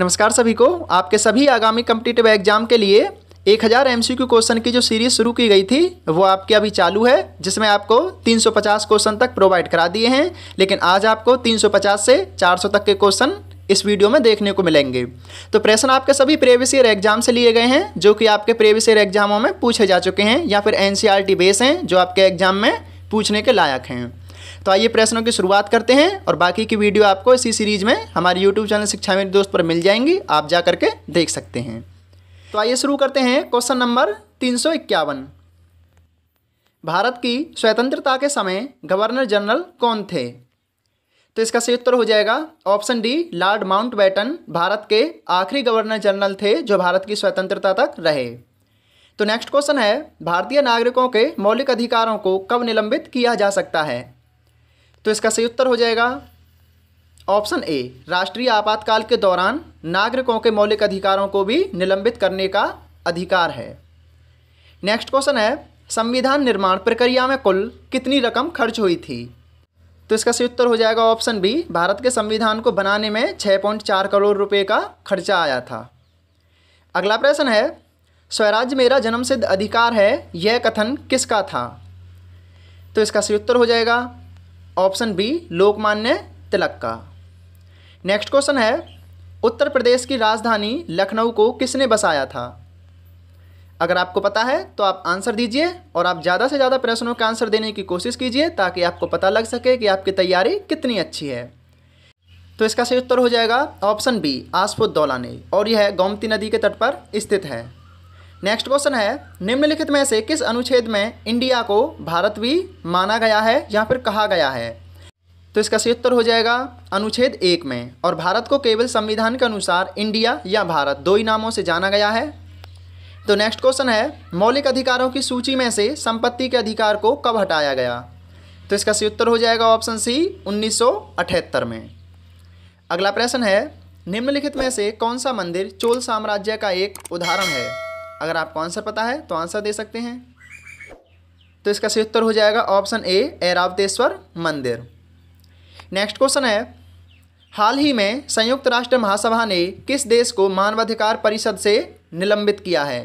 नमस्कार सभी को आपके सभी आगामी कम्पिटिटिव एग्जाम के लिए 1000 हज़ार एम क्वेश्चन की जो सीरीज शुरू की गई थी वो आपके अभी चालू है जिसमें आपको 350 क्वेश्चन तक प्रोवाइड करा दिए हैं लेकिन आज आपको 350 से 400 तक के क्वेश्चन इस वीडियो में देखने को मिलेंगे तो प्रश्न आपके सभी प्रीवियस ईयर एग्जाम से लिए गए हैं जो कि आपके प्रीवियस ईयर एग्जामों में पूछे जा चुके हैं या फिर एन बेस e हैं जो आपके एग्जाम में पूछने के लायक हैं तो आइए प्रश्नों की शुरुआत करते हैं और बाकी की वीडियो आपको इसी सीरीज़ में हमारे यूट्यूब चैनल शिक्षा मेरे दोस्त पर मिल जाएंगी आप जा करके देख सकते हैं तो आइए शुरू करते हैं क्वेश्चन नंबर तीन भारत की स्वतंत्रता के समय गवर्नर जनरल कौन थे तो इसका सही उत्तर हो जाएगा option D lord Mountbatten Bharat के आखिरी गवर्नर जनरल थे जो भारत की स्वतंत्रता तक रहे तो नेक्स्ट क्वेश्चन है भारतीय नागरिकों के मौलिक अधिकारों को कब निलंबित किया जा सकता है तो इसका सही उत्तर हो जाएगा ऑप्शन ए राष्ट्रीय आपातकाल के दौरान नागरिकों के मौलिक अधिकारों को भी निलंबित करने का अधिकार है नेक्स्ट क्वेश्चन है संविधान निर्माण प्रक्रिया में कुल कितनी रकम खर्च हुई थी तो इसका सही उत्तर हो जाएगा ऑप्शन बी भारत के संविधान को बनाने में छः पॉइंट चार करोड़ रुपए का खर्चा आया था अगला प्रश्न है स्वराज मेरा जन्मसिद्ध अधिकार है यह कथन किसका था तो इसका सही उत्तर हो जाएगा ऑप्शन बी लोकमान्य तिलक का नेक्स्ट क्वेश्चन है उत्तर प्रदेश की राजधानी लखनऊ को किसने बसाया था अगर आपको पता है तो आप आंसर दीजिए और आप ज़्यादा से ज़्यादा प्रश्नों का आंसर देने की कोशिश कीजिए ताकि आपको पता लग सके कि आपकी तैयारी कितनी अच्छी है तो इसका सही उत्तर हो जाएगा ऑप्शन बी आसफुद्दौला ने और यह गोमती नदी के तट पर स्थित है नेक्स्ट क्वेश्चन है निम्नलिखित में से किस अनुच्छेद में इंडिया को भारत भी माना गया है या फिर कहा गया है तो इसका सही उत्तर हो जाएगा अनुच्छेद एक में और भारत को केवल संविधान के अनुसार इंडिया या भारत दो ही नामों से जाना गया है तो नेक्स्ट क्वेश्चन है मौलिक अधिकारों की सूची में से संपत्ति के अधिकार को कब हटाया गया तो इसका सही उत्तर हो जाएगा ऑप्शन सी उन्नीस में अगला प्रश्न है निम्नलिखित में से कौन सा मंदिर चोल साम्राज्य का एक उदाहरण है अगर आपको आंसर पता है तो आंसर दे सकते हैं तो इसका सही उत्तर हो जाएगा ऑप्शन ए ऐरावतेश्वर मंदिर नेक्स्ट क्वेश्चन है हाल ही में संयुक्त राष्ट्र महासभा ने किस देश को मानवाधिकार परिषद से निलंबित किया है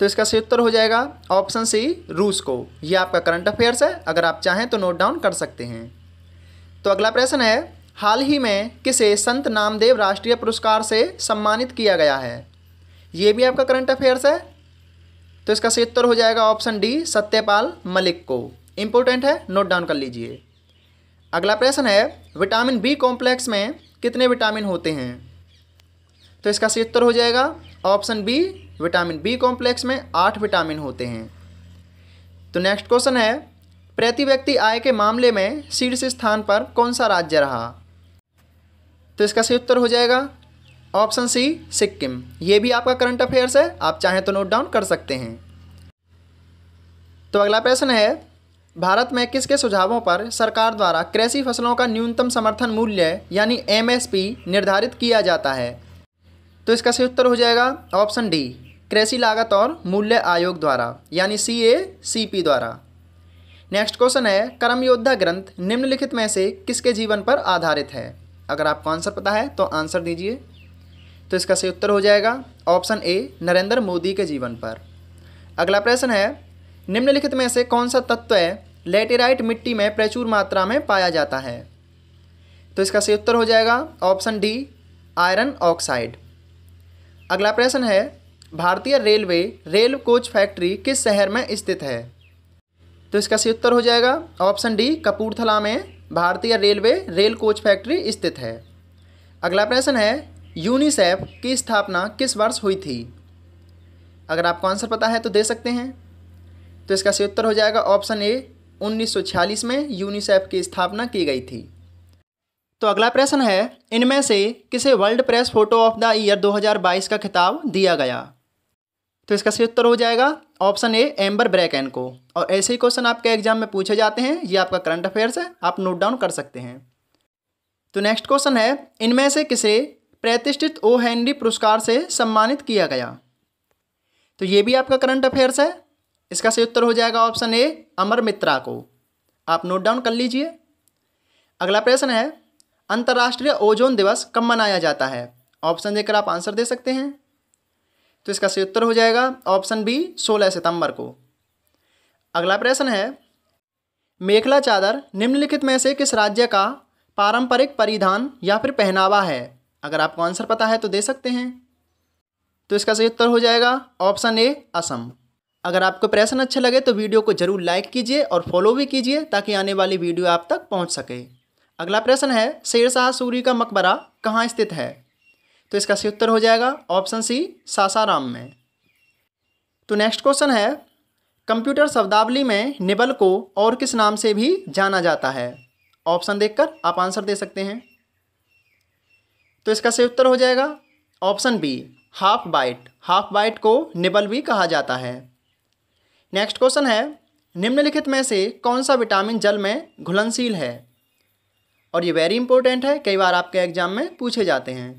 तो इसका सही उत्तर हो जाएगा ऑप्शन सी रूस को यह आपका करंट अफेयर्स है अगर आप चाहें तो नोट डाउन कर सकते हैं तो अगला प्रश्न है हाल ही में किसे संत नामदेव राष्ट्रीय पुरस्कार से सम्मानित किया गया है ये भी आपका करंट अफेयर्स है तो इसका सही उत्तर हो जाएगा ऑप्शन डी सत्यपाल मलिक को इंपॉर्टेंट है नोट डाउन कर लीजिए अगला प्रश्न है विटामिन बी कॉम्प्लेक्स में कितने विटामिन होते हैं तो इसका सही उत्तर हो जाएगा option B vitamin B complex में आठ विटामिन होते हैं तो नेक्स्ट क्वेश्चन है प्रति व्यक्ति आय के मामले में शीर्ष स्थान पर कौन सा राज्य रहा तो इसका सही उत्तर हो जाएगा ऑप्शन सी सिक्किम ये भी आपका करंट अफेयर्स है आप चाहें तो नोट डाउन कर सकते हैं तो अगला प्रश्न है भारत में किसके सुझावों पर सरकार द्वारा कृषि फसलों का न्यूनतम समर्थन मूल्य यानी एमएसपी निर्धारित किया जाता है तो इसका सही उत्तर हो जाएगा ऑप्शन डी कृषि लागत और मूल्य आयोग द्वारा यानी सी ए सी पी द्वारा नेक्स्ट क्वेश्चन है कर्म योद्धा ग्रंथ निम्नलिखित में से किसके जीवन पर आधारित है अगर आपको आंसर पता है तो आंसर दीजिए तो इसका सही उत्तर हो जाएगा ऑप्शन ए नरेंद्र मोदी के जीवन पर अगला प्रश्न है निम्नलिखित में से कौन सा तत्व है लेटेराइट मिट्टी में प्रचुर मात्रा में पाया जाता है तो इसका सही उत्तर हो जाएगा ऑप्शन डी आयरन ऑक्साइड अगला प्रश्न है भारतीय रेलवे रेल कोच फैक्ट्री किस शहर में स्थित है तो इसका सही उत्तर हो जाएगा ऑप्शन डी कपूरथला में भारतीय रेलवे रेल कोच फैक्ट्री स्थित है अगला प्रश्न है यूनिसेफ की स्थापना किस वर्ष हुई थी अगर आपको आंसर पता है तो दे सकते हैं तो इसका सही उत्तर हो जाएगा ऑप्शन ए 1946 में यूनिसेफ की स्थापना की गई थी तो अगला प्रश्न है इनमें से किसे world press photo of the year 2022 का खिताब दिया गया तो इसका सही उत्तर हो जाएगा ऑप्शन ए एम्बर ब्रैकन को और ऐसे ही क्वेश्चन आपके एग्जाम में पूछे जाते हैं ये आपका करंट अफेयर्स है आप नोट डाउन कर सकते हैं तो नेक्स्ट क्वेश्चन है इनमें से किसे प्रतिष्ठित ओ हैंनरी पुरस्कार से सम्मानित किया गया तो ये भी आपका करंट अफेयर्स है इसका सही उत्तर हो जाएगा ऑप्शन ए अमर मित्रा को आप नोट डाउन कर लीजिए अगला प्रश्न है अंतर्राष्ट्रीय ओजोन दिवस कब मनाया जाता है ऑप्शन देकर आप आंसर दे सकते हैं तो इसका सही उत्तर हो जाएगा ऑप्शन बी 16 सितंबर को अगला प्रश्न है मेखला चादर निम्नलिखित में से किस राज्य का पारंपरिक परिधान या फिर पहनावा है अगर आपको आंसर पता है तो दे सकते हैं तो इसका सही उत्तर हो जाएगा ऑप्शन ए असम अगर आपको प्रश्न अच्छे लगे तो वीडियो को जरूर लाइक कीजिए और फॉलो भी कीजिए ताकि आने वाली वीडियो आप तक पहुंच सके अगला प्रश्न है शेरशाह सूरी का मकबरा कहाँ स्थित है तो इसका सही उत्तर हो जाएगा ऑप्शन सी सासाराम में तो नेक्स्ट क्वेश्चन है कंप्यूटर शब्दावली में निबल को और किस नाम से भी जाना जाता है ऑप्शन देखकर आप आंसर दे सकते हैं तो इसका सही उत्तर हो जाएगा option B half byte half byte को निबल भी कहा जाता है नेक्स्ट क्वेश्चन है निम्नलिखित में से कौन सा विटामिन जल में घुलनशील है और ये वेरी इंपॉर्टेंट है कई बार आपके एग्जाम में पूछे जाते हैं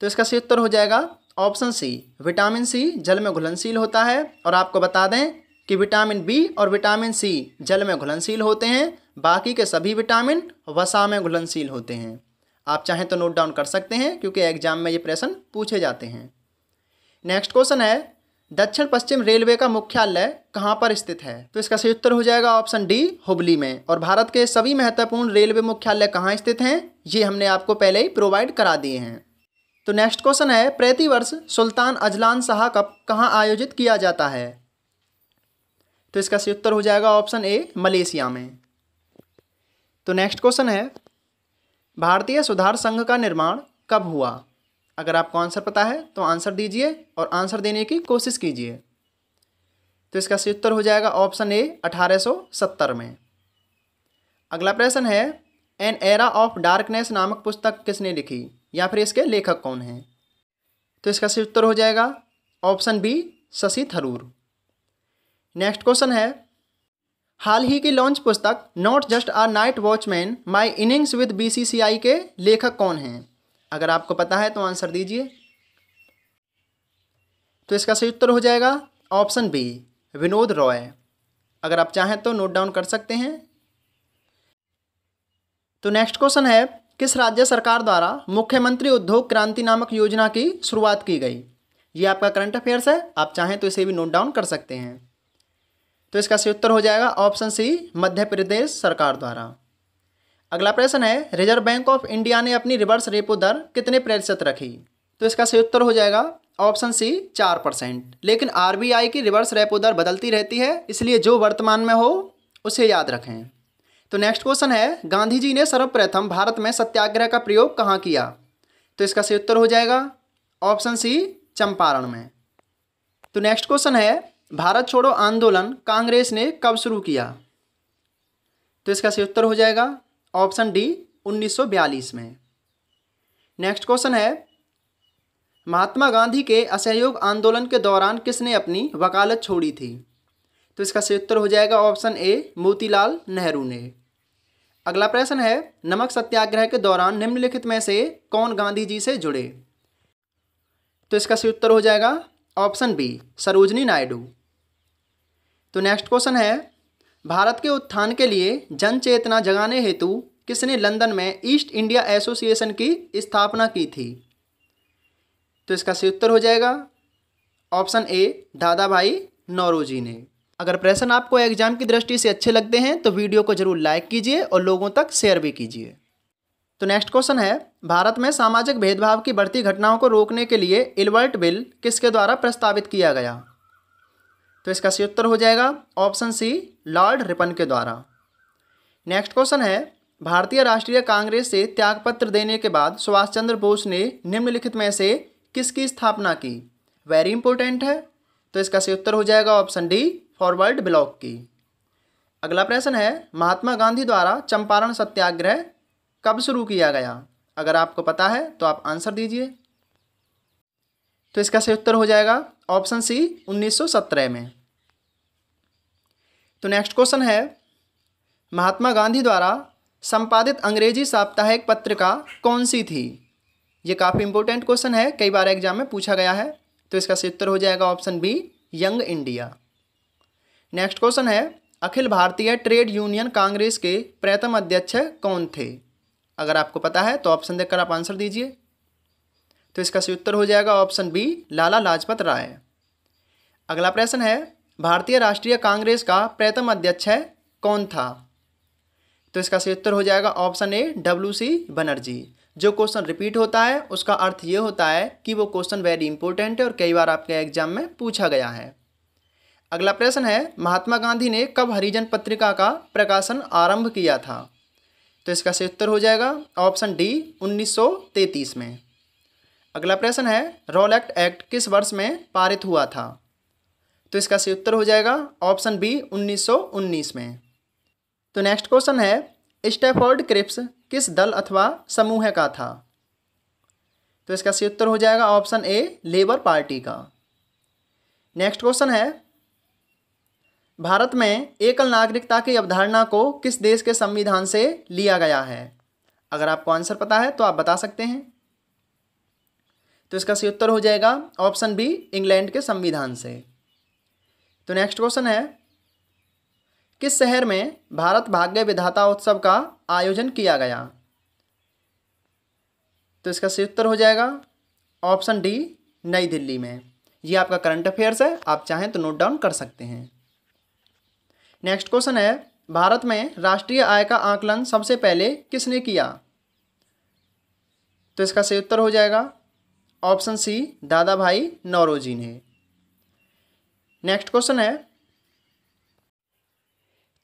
तो इसका सही उत्तर हो जाएगा ऑप्शन सी विटामिन सी जल में घुलनशील होता है और आपको बता दें कि विटामिन बी और विटामिन सी जल में घुलनशील होते हैं बाकी के सभी विटामिन वसा में घुलनशील होते हैं आप चाहें तो नोट डाउन कर सकते हैं क्योंकि एग्जाम में ये प्रश्न पूछे जाते हैं नेक्स्ट क्वेश्चन है दक्षिण पश्चिम रेलवे का मुख्यालय कहाँ पर स्थित है तो इसका सही उत्तर हो जाएगा ऑप्शन डी हुबली में और भारत के सभी महत्वपूर्ण रेलवे मुख्यालय कहाँ स्थित हैं ये हमने आपको पहले ही प्रोवाइड करा दिए हैं तो नेक्स्ट क्वेश्चन है प्रतिवर्ष सुल्तान अजलान शाह कप कहाँ आयोजित किया जाता है तो इसका सही उत्तर हो जाएगा ऑप्शन ए मलेशिया में तो नेक्स्ट क्वेश्चन है भारतीय सुधार संघ का निर्माण कब हुआ अगर आपको आंसर पता है तो आंसर दीजिए और आंसर देने की कोशिश कीजिए तो इसका सही उत्तर हो जाएगा ऑप्शन ए 1870 में अगला प्रश्न है एन एरा ऑफ डार्कनेस नामक पुस्तक किसने लिखी या फिर इसके लेखक कौन हैं तो इसका सही उत्तर हो जाएगा option B Shashi Tharoor next question है हाल ही की लॉन्च पुस्तक not just a night watchman my innings with BCCI के लेखक कौन हैं अगर आपको पता है तो आंसर दीजिए तो इसका सही उत्तर हो जाएगा ऑप्शन बी विनोद रॉय अगर आप चाहें तो नोट डाउन कर सकते हैं तो नेक्स्ट क्वेश्चन है किस राज्य सरकार द्वारा मुख्यमंत्री उद्योग क्रांति नामक योजना की शुरुआत की गई ये आपका करंट अफेयर्स है आप चाहें तो इसे भी नोट डाउन कर सकते हैं तो इसका सही उत्तर हो जाएगा ऑप्शन सी मध्य प्रदेश सरकार द्वारा अगला प्रश्न है रिजर्व बैंक ऑफ इंडिया ने अपनी रिवर्स रेपो दर कितने प्रतिशत रखी तो इसका सही उत्तर हो जाएगा ऑप्शन सी चार परसेंट लेकिन आरबीआई की रिवर्स रेपो दर बदलती रहती है इसलिए जो वर्तमान में हो उसे याद रखें तो नेक्स्ट क्वेश्चन है गांधी जी ने सर्वप्रथम भारत में सत्याग्रह का प्रयोग कहाँ किया तो इसका सही उत्तर हो जाएगा ऑप्शन सी चंपारण में तो नेक्स्ट क्वेश्चन है भारत छोड़ो आंदोलन कांग्रेस ने कब शुरू किया तो इसका सही उत्तर हो जाएगा ऑप्शन डी 1942 में नेक्स्ट क्वेश्चन है महात्मा गांधी के असहयोग आंदोलन के दौरान किसने अपनी वकालत छोड़ी थी तो इसका सही उत्तर हो जाएगा ऑप्शन ए मोतीलाल नेहरू ने अगला प्रश्न है नमक सत्याग्रह के दौरान निम्नलिखित में से कौन गांधी जी से जुड़े तो इसका सही उत्तर हो जाएगा ऑप्शन बी सरोजनी नायडू तो नेक्स्ट क्वेश्चन है भारत के उत्थान के लिए जन चेतना जगाने हेतु किसने लंदन में ईस्ट इंडिया एसोसिएशन की स्थापना की थी तो इसका सही उत्तर हो जाएगा ऑप्शन ए दादा भाई नौरोजी ने अगर प्रश्न आपको एग्जाम की दृष्टि से अच्छे लगते हैं तो वीडियो को जरूर लाइक कीजिए और लोगों तक शेयर भी कीजिए तो नेक्स्ट क्वेश्चन है भारत में सामाजिक भेदभाव की बढ़ती घटनाओं को रोकने के लिए इलवर्ट बिल किसके द्वारा प्रस्तावित किया गया तो इसका सही उत्तर हो जाएगा ऑप्शन सी लॉर्ड रिपन के द्वारा नेक्स्ट क्वेश्चन है भारतीय राष्ट्रीय कांग्रेस से त्यागपत्र देने के बाद सुभाष चंद्र बोस ने निम्नलिखित में से किसकी स्थापना की वेरी इंपॉर्टेंट है तो इसका सही उत्तर हो जाएगा ऑप्शन डी फॉरवर्ड ब्लॉक की अगला प्रश्न है महात्मा गांधी द्वारा चंपारण सत्याग्रह कब शुरू किया गया अगर आपको पता है तो आप आंसर दीजिए तो इसका सही उत्तर हो जाएगा ऑप्शन सी 1917 में तो नेक्स्ट क्वेश्चन है महात्मा गांधी द्वारा संपादित अंग्रेजी साप्ताहिक पत्रिका कौन सी थी ये काफ़ी इंपॉर्टेंट क्वेश्चन है कई बार एग्जाम में पूछा गया है तो इसका सही उत्तर हो जाएगा option B young India next question है अखिल भारतीय ट्रेड यूनियन कांग्रेस के प्रथम अध्यक्ष कौन थे अगर आपको पता है तो ऑप्शन देखकर आप आंसर दीजिए तो इसका सही उत्तर हो जाएगा ऑप्शन बी लाला लाजपत राय अगला प्रश्न है भारतीय राष्ट्रीय कांग्रेस का प्रथम अध्यक्ष है कौन था तो इसका सही उत्तर हो जाएगा option A W C Banerjee जो क्वेश्चन रिपीट होता है उसका अर्थ ये होता है कि वो क्वेश्चन वेरी इंपॉर्टेंट है और कई बार आपके एग्जाम में पूछा गया है अगला प्रश्न है महात्मा गांधी ने कब हरिजन पत्रिका का प्रकाशन आरंभ किया था तो इसका सही उत्तर हो जाएगा ऑप्शन डी 1933 में अगला प्रश्न है रोलेक्ट एक्ट किस वर्ष में पारित हुआ था तो इसका सही उत्तर हो जाएगा ऑप्शन बी 1919 में तो नेक्स्ट क्वेश्चन है स्टेफोर्ड क्रिप्स किस दल अथवा समूह का था तो इसका सही उत्तर हो जाएगा ऑप्शन ए लेबर पार्टी का नेक्स्ट क्वेश्चन है भारत में एकल नागरिकता की अवधारणा को किस देश के संविधान से लिया गया है अगर आपको आंसर पता है तो आप बता सकते हैं तो इसका सही उत्तर हो जाएगा ऑप्शन बी इंग्लैंड के संविधान से तो नेक्स्ट क्वेश्चन है किस शहर में भारत भाग्य विधाता उत्सव का आयोजन किया गया तो इसका सही उत्तर हो जाएगा ऑप्शन डी नई दिल्ली में ये आपका करंट अफेयर्स है आप चाहें तो नोट डाउन कर सकते हैं नेक्स्ट क्वेश्चन है भारत में राष्ट्रीय आय का आकलन सबसे पहले किसने किया तो इसका सही उत्तर हो जाएगा ऑप्शन सी दादा भाई नौरोजी ने नेक्स्ट क्वेश्चन है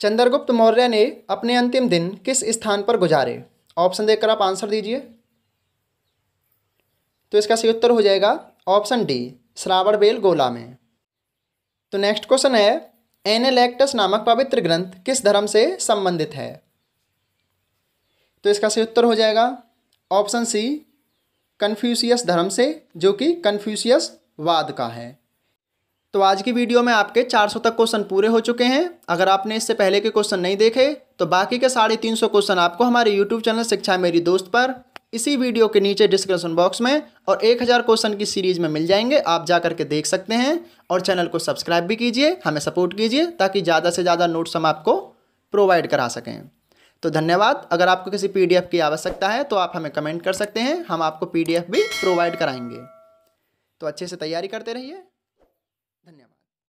चंद्रगुप्त मौर्य ने अपने अंतिम दिन किस स्थान पर गुजारे ऑप्शन देखकर आप आंसर दीजिए तो इसका सही उत्तर हो जाएगा ऑप्शन डी श्रावण बेल गोला में तो नेक्स्ट क्वेश्चन है एनेलेक्टस नामक पवित्र ग्रंथ किस धर्म से संबंधित है तो इसका सही उत्तर हो जाएगा ऑप्शन सी कन्फ्यूशियस धर्म से जो कि कन्फ्यूशियस वाद का है तो आज की वीडियो में आपके 400 तक क्वेश्चन पूरे हो चुके हैं अगर आपने इससे पहले के क्वेश्चन नहीं देखे तो बाकी के साढ़े तीन सौ क्वेश्चन आपको हमारे यूट्यूब चैनल शिक्षा मेरी दोस्त पर इसी वीडियो के नीचे डिस्क्रिप्शन बॉक्स में और 1000 क्वेश्चन की सीरीज में मिल जाएंगे आप जा करके देख सकते हैं और चैनल को सब्सक्राइब भी कीजिए हमें सपोर्ट कीजिए ताकि ज़्यादा से ज़्यादा नोट्स हम आपको प्रोवाइड करा सकें तो धन्यवाद अगर आपको किसी पी की आवश्यकता है तो आप हमें कमेंट कर सकते हैं हम आपको पी भी प्रोवाइड कराएंगे तो अच्छे से तैयारी करते रहिए